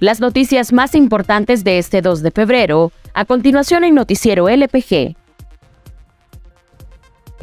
Las noticias más importantes de este 2 de febrero, a continuación en Noticiero LPG.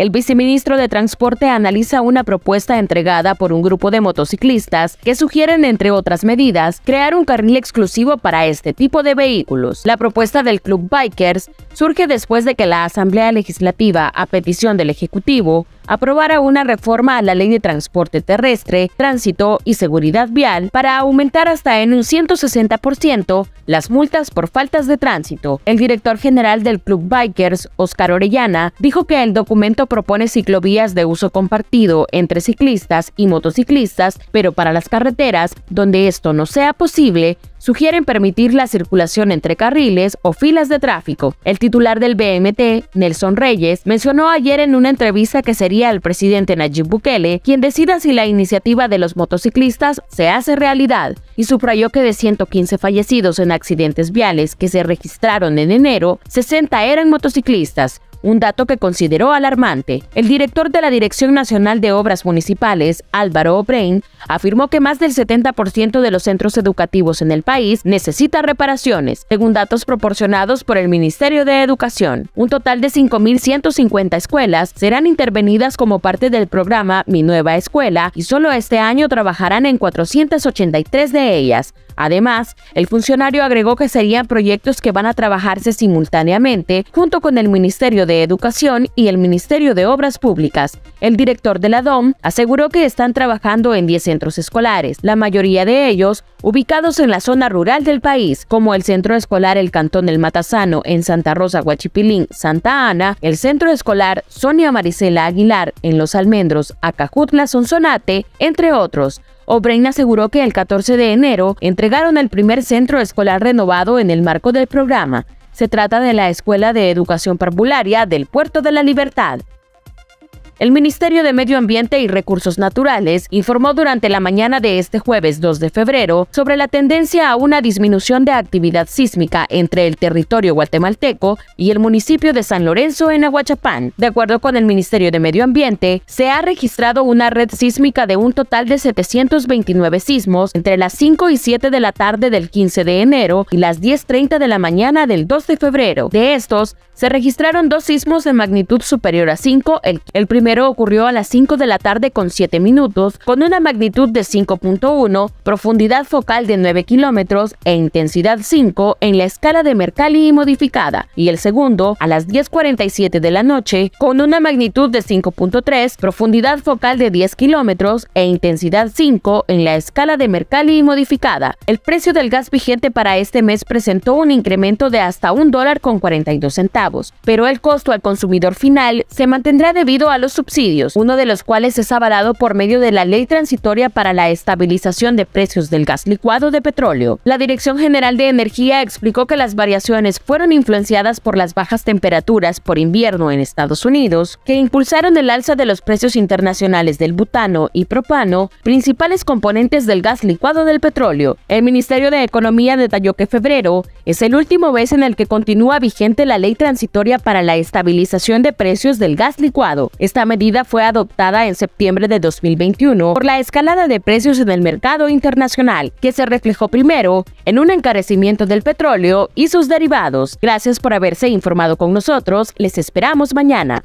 El viceministro de Transporte analiza una propuesta entregada por un grupo de motociclistas que sugieren, entre otras medidas, crear un carril exclusivo para este tipo de vehículos. La propuesta del Club Bikers surge después de que la Asamblea Legislativa, a petición del Ejecutivo, aprobara una reforma a la Ley de Transporte Terrestre, Tránsito y Seguridad Vial para aumentar hasta en un 160% las multas por faltas de tránsito. El director general del Club Bikers, Oscar Orellana, dijo que el documento propone ciclovías de uso compartido entre ciclistas y motociclistas, pero para las carreteras donde esto no sea posible, sugieren permitir la circulación entre carriles o filas de tráfico. El titular del BMT, Nelson Reyes, mencionó ayer en una entrevista que sería el presidente Nayib Bukele quien decida si la iniciativa de los motociclistas se hace realidad y subrayó que de 115 fallecidos en accidentes viales que se registraron en enero, 60 eran motociclistas, un dato que consideró alarmante. El director de la Dirección Nacional de Obras Municipales, Álvaro O'Brien, afirmó que más del 70% de los centros educativos en el país necesita reparaciones, según datos proporcionados por el Ministerio de Educación. Un total de 5.150 escuelas serán intervenidas como parte del programa Mi Nueva Escuela y solo este año trabajarán en 483 de ellas, Además, el funcionario agregó que serían proyectos que van a trabajarse simultáneamente junto con el Ministerio de Educación y el Ministerio de Obras Públicas. El director de la DOM aseguró que están trabajando en 10 centros escolares, la mayoría de ellos ubicados en la zona rural del país, como el Centro Escolar El Cantón El Matazano en Santa Rosa, Guachipilín, Santa Ana, el Centro Escolar Sonia Maricela Aguilar en Los Almendros, Acajutla, Sonsonate, entre otros. O'Brien aseguró que el 14 de enero entregaron el primer centro escolar renovado en el marco del programa. Se trata de la Escuela de Educación Parvularia del Puerto de la Libertad. El Ministerio de Medio Ambiente y Recursos Naturales informó durante la mañana de este jueves 2 de febrero sobre la tendencia a una disminución de actividad sísmica entre el territorio guatemalteco y el municipio de San Lorenzo en Aguachapán. De acuerdo con el Ministerio de Medio Ambiente, se ha registrado una red sísmica de un total de 729 sismos entre las 5 y 7 de la tarde del 15 de enero y las 10.30 de la mañana del 2 de febrero. De estos, se registraron dos sismos de magnitud superior a 5, el, el primero primero ocurrió a las 5 de la tarde con 7 minutos, con una magnitud de 5.1, profundidad focal de 9 kilómetros e intensidad 5 en la escala de Mercalli y modificada, y el segundo a las 10.47 de la noche, con una magnitud de 5.3, profundidad focal de 10 kilómetros e intensidad 5 en la escala de Mercalli y modificada. El precio del gas vigente para este mes presentó un incremento de hasta un dólar con 42 centavos, pero el costo al consumidor final se mantendrá debido a los subsidios, uno de los cuales es avalado por medio de la Ley Transitoria para la Estabilización de Precios del Gas Licuado de Petróleo. La Dirección General de Energía explicó que las variaciones fueron influenciadas por las bajas temperaturas por invierno en Estados Unidos, que impulsaron el alza de los precios internacionales del butano y propano, principales componentes del gas licuado del petróleo. El Ministerio de Economía detalló que febrero es el último mes en el que continúa vigente la Ley Transitoria para la Estabilización de Precios del Gas Licuado. Esta medida fue adoptada en septiembre de 2021 por la escalada de precios en el mercado internacional, que se reflejó primero en un encarecimiento del petróleo y sus derivados. Gracias por haberse informado con nosotros, les esperamos mañana.